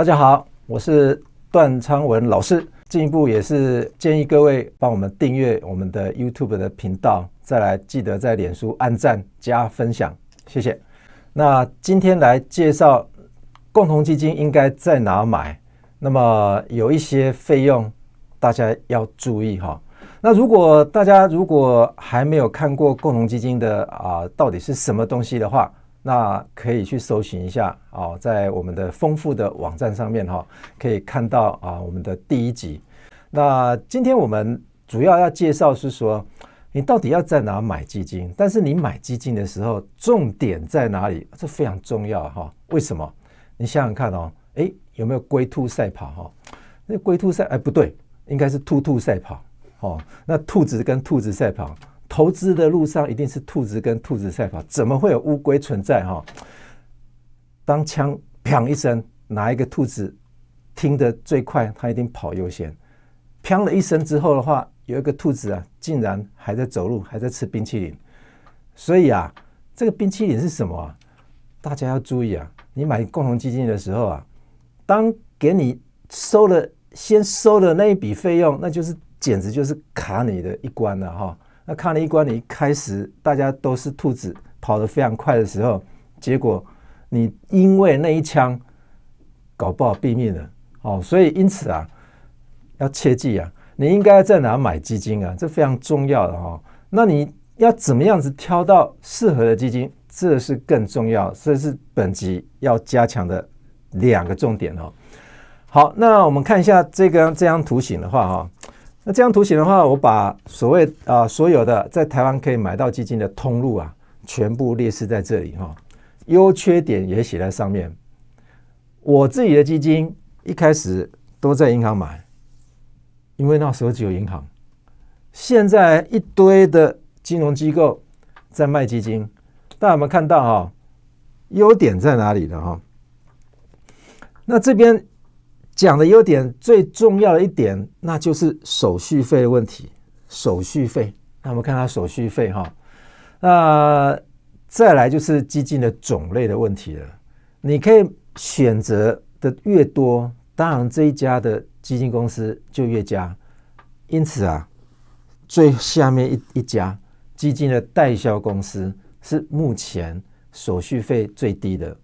大家好，我是段昌文老师。进一步也是建议各位帮我们订阅我们的 YouTube 的频道，再来记得在脸书按赞加分享，谢谢。那今天来介绍共同基金应该在哪买，那么有一些费用大家要注意哈。那如果大家如果还没有看过共同基金的啊，到底是什么东西的话，那可以去搜寻一下啊，在我们的丰富的网站上面哈，可以看到啊我们的第一集。那今天我们主要要介绍是说，你到底要在哪买基金？但是你买基金的时候，重点在哪里？这非常重要哈。为什么？你想想看哦，诶，有没有龟兔赛跑哈？那龟兔赛，哎不对，应该是兔兔赛跑哦。那兔子跟兔子赛跑。投资的路上一定是兔子跟兔子赛跑，怎么会有乌龟存在哈？当枪砰一声，哪一个兔子听得最快，它一定跑优先。砰了一声之后的话，有一个兔子啊，竟然还在走路，还在吃冰淇淋。所以啊，这个冰淇淋是什么啊？大家要注意啊，你买共同基金的时候啊，当给你收了先收的那一笔费用，那就是简直就是卡你的一关了哈。那看了一理你开始大家都是兔子跑得非常快的时候，结果你因为那一枪搞不好毙命了，哦，所以因此啊，要切记啊，你应该在哪买基金啊，这非常重要的哈。那你要怎么样子挑到适合的基金，这是更重要，这是本集要加强的两个重点哦。好，那我们看一下这个这张图形的话哈。那这张图形的话，我把所谓啊所有的在台湾可以买到基金的通路啊，全部列示在这里哈，优缺点也写在上面。我自己的基金一开始都在银行买，因为那时候只有银行。现在一堆的金融机构在卖基金，大家有没有看到啊？优点在哪里的哈？那这边。讲的优点最重要的一点，那就是手续费的问题。手续费，那我们看它手续费哈。那再来就是基金的种类的问题了。你可以选择的越多，当然这一家的基金公司就越佳。因此啊，最下面一一家基金的代销公司是目前手续费最低的，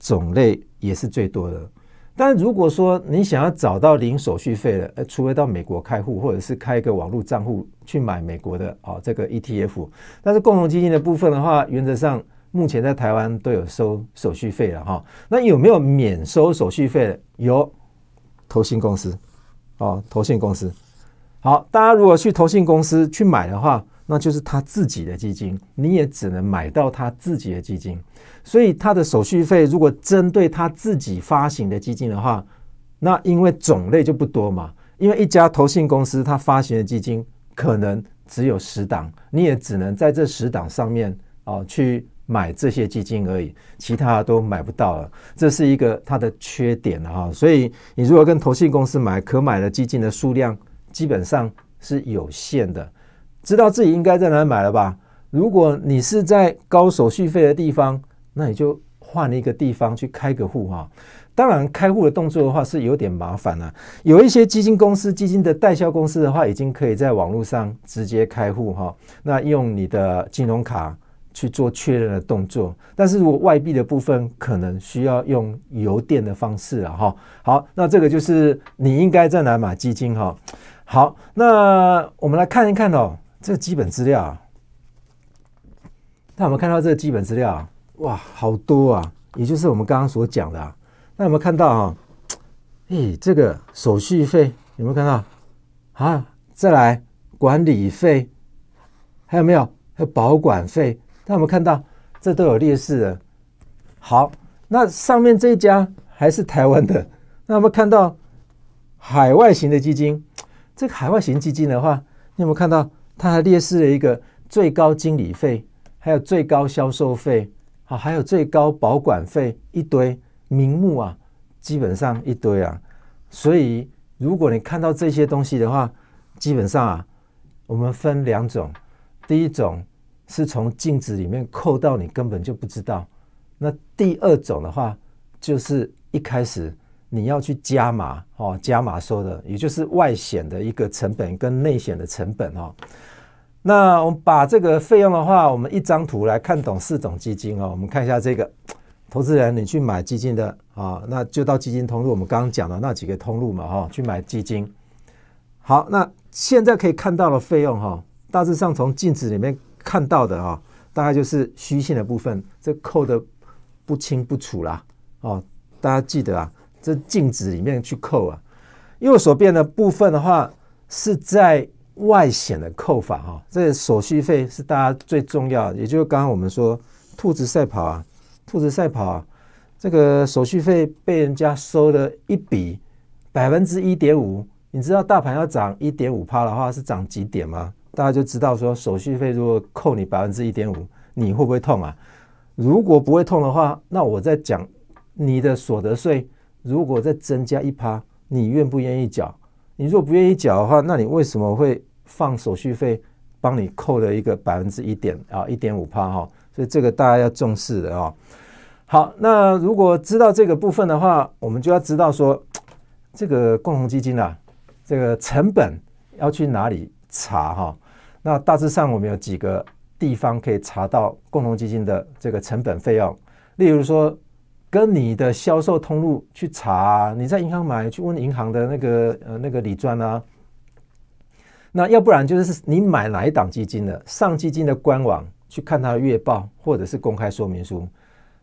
种类也是最多的。但如果说你想要找到零手续费的，呃，除非到美国开户，或者是开一个网络账户去买美国的啊这个 ETF。但是共同基金的部分的话，原则上目前在台湾都有收手续费了哈。那有没有免收手续费？有，投信公司，哦，投信公司。好，大家如果去投信公司去买的话。那就是他自己的基金，你也只能买到他自己的基金，所以他的手续费如果针对他自己发行的基金的话，那因为种类就不多嘛，因为一家投信公司他发行的基金可能只有十档，你也只能在这十档上面哦去买这些基金而已，其他都买不到了，这是一个它的缺点啊，所以你如果跟投信公司买，可买的基金的数量基本上是有限的。知道自己应该在哪买了吧？如果你是在高手续费的地方，那你就换一个地方去开个户哈。当然开户的动作的话是有点麻烦了。有一些基金公司、基金的代销公司的话，已经可以在网络上直接开户哈。那用你的金融卡去做确认的动作。但是如果外币的部分，可能需要用邮电的方式啊哈。好，那这个就是你应该在哪买基金哈。好，那我们来看一看哦。这基本资料，那我们看到这个基本资料？哇，好多啊！也就是我们刚刚所讲的。啊，那我们看到啊？咦，这个手续费有没有看到？啊，再来管理费，还有没有？还有保管费？那我们看到这都有劣势的。好，那上面这一家还是台湾的。那我们看到海外型的基金？这个海外型基金的话，你有没有看到？他还列示了一个最高经理费，还有最高销售费，啊，还有最高保管费，一堆名目啊，基本上一堆啊。所以，如果你看到这些东西的话，基本上啊，我们分两种：第一种是从镜子里面扣到你根本就不知道；那第二种的话，就是一开始。你要去加码哦，加码说的，也就是外险的一个成本跟内险的成本哦。那我们把这个费用的话，我们一张图来看懂四种基金哦。我们看一下这个，投资人你去买基金的啊，那就到基金通路，我们刚刚讲的那几个通路嘛哈，去买基金。好，那现在可以看到的费用哈，大致上从镜子里面看到的哦，大概就是虚线的部分，这扣的不清不楚啦哦，大家记得啊。这镜子里面去扣啊，因为所变的部分的话是在外险的扣法哈，这手续费是大家最重要的，也就是刚刚我们说兔子赛跑啊，兔子赛跑啊，这个手续费被人家收了一笔百分之一点五，你知道大盘要涨一点五帕的话是涨几点吗？大家就知道说手续费如果扣你百分之一点五，你会不会痛啊？如果不会痛的话，那我在讲你的所得税。如果再增加一趴，你愿不愿意缴？你如果不愿意缴的话，那你为什么会放手续费帮你扣了一个百分之一点啊，一点五趴哈？所以这个大家要重视的啊。好，那如果知道这个部分的话，我们就要知道说这个共同基金啊，这个成本要去哪里查哈？那大致上我们有几个地方可以查到共同基金的这个成本费用，例如说。跟你的销售通路去查，你在银行买，去问银行的那个呃那个理专啊。那要不然就是你买哪一档基金的，上基金的官网去看它的月报，或者是公开说明书，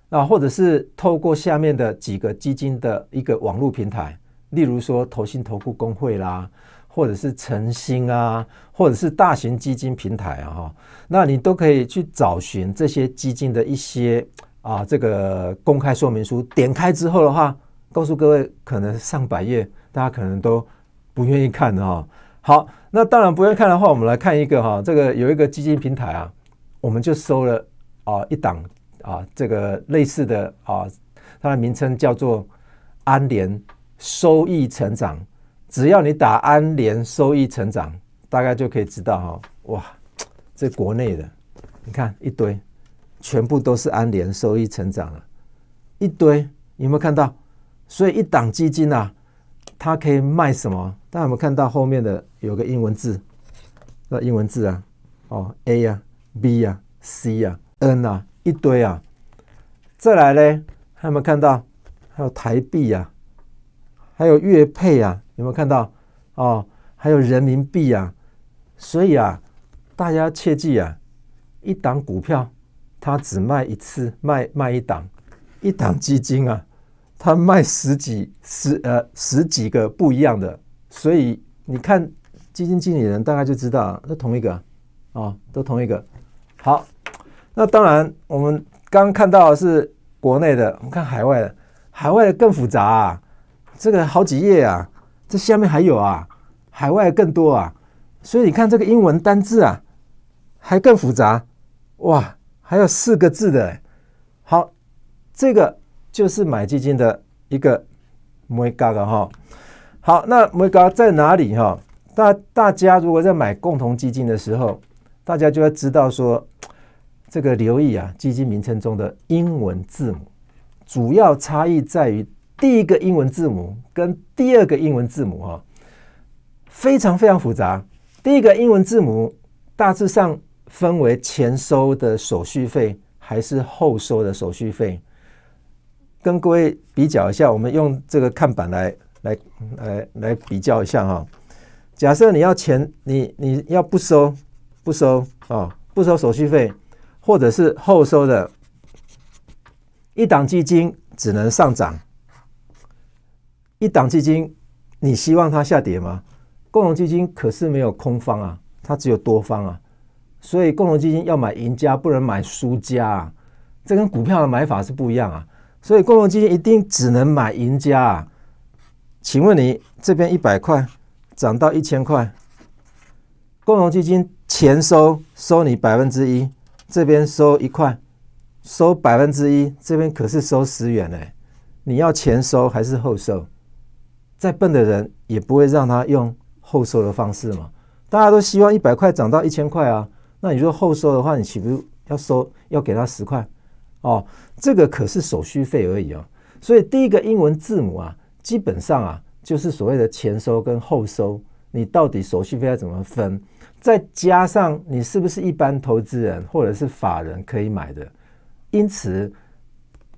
那或者是透过下面的几个基金的一个网络平台，例如说投信投顾工会啦，或者是诚心啊，或者是大型基金平台啊那你都可以去找寻这些基金的一些。啊，这个公开说明书点开之后的话，告诉各位，可能上百页，大家可能都不愿意看的哈。好，那当然不愿意看的话，我们来看一个哈，这个有一个基金平台啊，我们就收了啊一档啊，这个类似的啊，它的名称叫做安联收益成长，只要你打安联收益成长，大概就可以知道哈。哇，这国内的，你看一堆。全部都是安联收益成长啊，一堆有没有看到？所以一档基金啊，它可以卖什么？大家有没有看到后面的有个英文字？那英文字啊，哦 A 呀、B 呀、C 呀、N 啊，一堆啊。再来嘞，还有没有看到？还有台币啊，还有月配啊，有没有看到？哦，还有人民币啊。所以啊，大家切记啊，一档股票。他只卖一次，卖卖一档，一档基金啊，他卖十几十呃十几个不一样的，所以你看基金经理人，大概就知道都同一个啊，都同一个。好，那当然我们刚看到是国内的，我们看海外的，海外的更复杂啊，这个好几页啊，这下面还有啊，海外的更多啊，所以你看这个英文单字啊，还更复杂哇。还有四个字的，好，这个就是买基金的一个摩伊嘎嘎哈。好，那摩伊嘎在哪里哈？大大家如果在买共同基金的时候，大家就要知道说，这个留意啊，基金名称中的英文字母，主要差异在于第一个英文字母跟第二个英文字母哈，非常非常复杂。第一个英文字母大致上。分为前收的手续费还是后收的手续费，跟各位比较一下，我们用这个看板来来来来比较一下哈。假设你要钱，你你要不收不收啊不收手续费，或者是后收的，一档基金只能上涨，一档基金你希望它下跌吗？共同基金可是没有空方啊，它只有多方啊。所以共同基金要买赢家，不能买输家，啊，这跟股票的买法是不一样啊。所以共同基金一定只能买赢家啊。请问你这边一百块涨到一千块，共同基金前收收你百分之一，这边收一块，收百分之一，这边可是收十元呢。你要前收还是后收？再笨的人也不会让他用后收的方式嘛。大家都希望一百块涨到一千块啊。那你说后收的话，你岂不要收要给他十块？哦，这个可是手续费而已哦。所以第一个英文字母啊，基本上啊，就是所谓的前收跟后收，你到底手续费要怎么分？再加上你是不是一般投资人或者是法人可以买的？因此，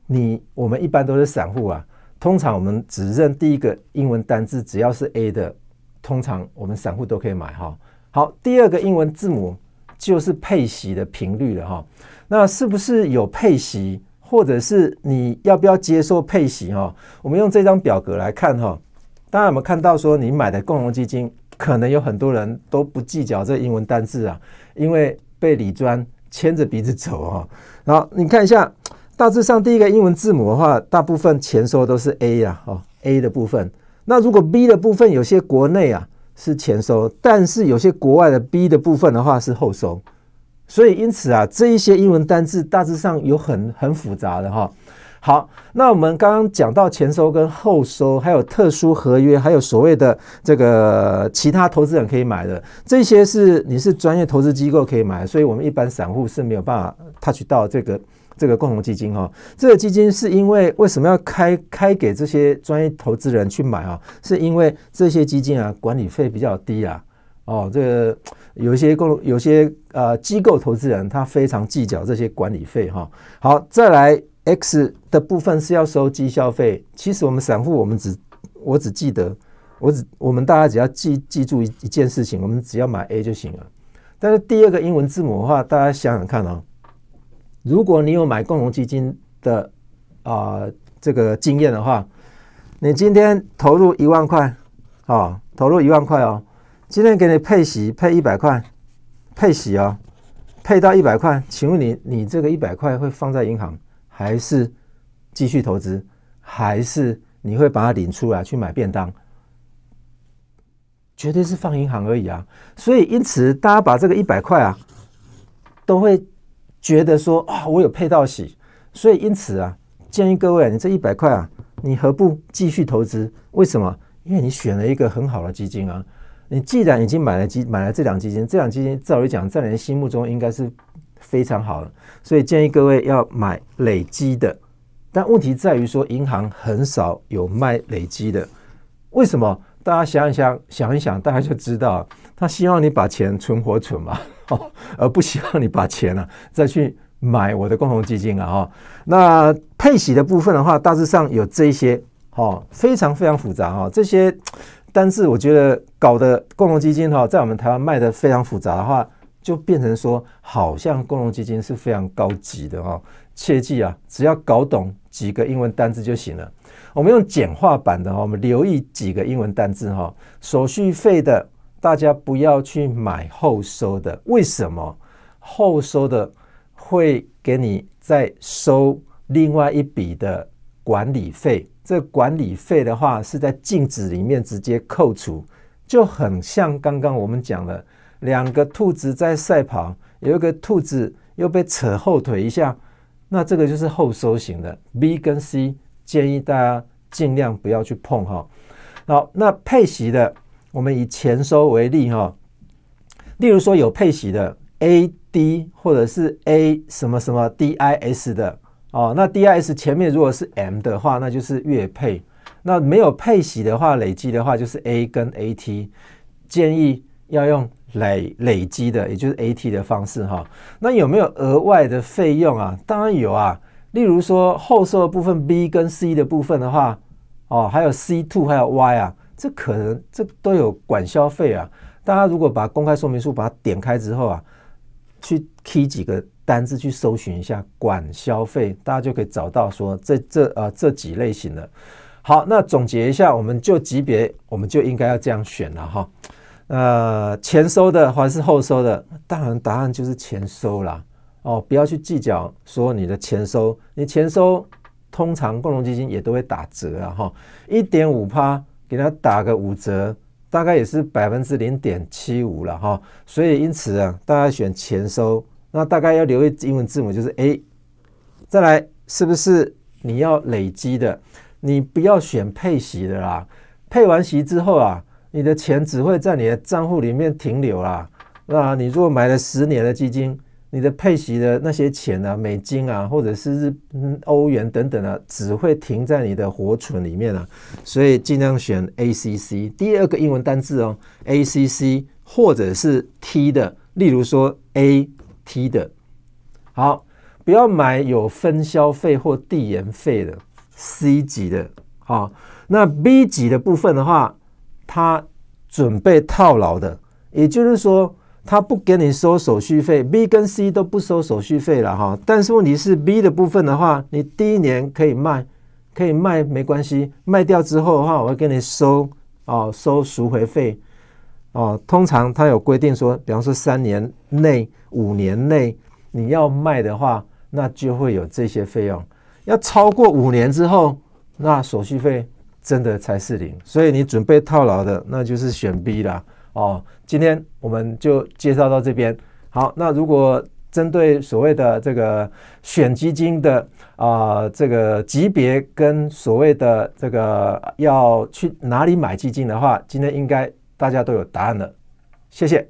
你我们一般都是散户啊，通常我们只认第一个英文单字，只要是 A 的，通常我们散户都可以买哈。好，第二个英文字母。就是配息的频率了哈，那是不是有配息，或者是你要不要接受配息哈？我们用这张表格来看哈，当然我们看到说你买的共同基金，可能有很多人都不计较这英文单字啊，因为被李专牵着鼻子走哈。然后你看一下，大致上第一个英文字母的话，大部分前收都是 A 呀，哦 A 的部分，那如果 B 的部分，有些国内啊。是前收，但是有些国外的 B 的部分的话是后收，所以因此啊，这一些英文单字大致上有很很复杂的哈。好，那我们刚刚讲到前收跟后收，还有特殊合约，还有所谓的这个其他投资人可以买的这些是你是专业投资机构可以买，所以我们一般散户是没有办法 touch 到这个。这个共同基金哈，这个基金是因为为什么要开开给这些专业投资人去买啊？是因为这些基金啊管理费比较低啊。哦，这个有些共有些呃机构投资人他非常计较这些管理费哈。好，再来 X 的部分是要收绩效费。其实我们散户我们只我只记得我只我们大家只要记记住一件事情，我们只要买 A 就行了。但是第二个英文字母的话，大家想想看啊。如果你有买共同基金的啊这个经验的话，你今天投入一万块啊，投入一万块哦，今天给你配息配一百块，配息哦，配到一百块，请问你你这个一百块会放在银行，还是继续投资，还是你会把它领出来去买便当？绝对是放银行而已啊，所以因此大家把这个一百块啊都会。觉得说啊，我有配套喜，所以因此啊，建议各位，你这一百块啊，你何不继续投资？为什么？因为你选了一个很好的基金啊。你既然已经买了基，买了这两基金，这两基金照理讲，在你的心目中应该是非常好的，所以建议各位要买累积的。但问题在于说，银行很少有卖累积的，为什么？大家想一想，想一想，大家就知道，他希望你把钱存活存嘛。哦，而不希望你把钱啊再去买我的共同基金啊哈。那配息的部分的话，大致上有这些哈，非常非常复杂哈。这些，但是我觉得搞的共同基金哈，在我们台湾卖的非常复杂的话，就变成说好像共同基金是非常高级的哈。切记啊，只要搞懂几个英文单字就行了。我们用简化版的哈，我们留意几个英文单字哈，手续费的。大家不要去买后收的，为什么？后收的会给你再收另外一笔的管理费，这管理费的话是在净值里面直接扣除，就很像刚刚我们讲的两个兔子在赛跑，有一个兔子又被扯后腿一下，那这个就是后收型的 B 跟 C，建议大家尽量不要去碰哈。好，那配息的。我们以前收为例哈，例如说有配息的 A D 或者是 A 什么什么 D I S 的哦，那 D I S 前面如果是 M 的话，那就是月配；那没有配息的话，累积的话就是 A 跟 A T。建议要用累累积的，也就是 A T 的方式哈。那有没有额外的费用啊？当然有啊，例如说后收的部分 B 跟 C 的部分的话，哦，还有 C two 还有 Y 啊。这可能，这都有管消费啊。大家如果把公开说明书把它点开之后啊，去 key 几个单字去搜寻一下管消费，大家就可以找到说这这啊这几类型的。好，那总结一下，我们就级别我们就应该要这样选了哈。呃，前收的还是后收的？当然答案就是前收啦。哦。不要去计较说你的前收，你前收通常共同基金也都会打折啊哈，一点五趴。给他打个五折，大概也是百分之零点七五了哈，所以因此啊，大家选前收，那大概要留意英文字母就是 A，再来是不是你要累积的，你不要选配息的啦，配完息之后啊，你的钱只会在你的账户里面停留啦，那你如果买了十年的基金。你的配息的那些钱啊，美金啊，或者是日欧元等等啊，只会停在你的活存里面啊，所以尽量选 A C C。第二个英文单字哦，A C C 或者是 T 的，例如说 A T 的。好，不要买有分销费或递延费的 C 级的。好，那 B 级的部分的话，它准备套牢的，也就是说。他不给你收手续费，B 跟 C 都不收手续费了哈。但是问题是 B 的部分的话，你第一年可以卖，可以卖没关系。卖掉之后的话，我会给你收哦，收赎回费哦。通常他有规定说，比方说三年内、五年内你要卖的话，那就会有这些费用。要超过五年之后，那手续费真的才是零。所以你准备套牢的，那就是选 B 啦。哦，今天我们就介绍到这边。好，那如果针对所谓的这个选基金的啊，这个级别跟所谓的这个要去哪里买基金的话，今天应该大家都有答案了。谢谢。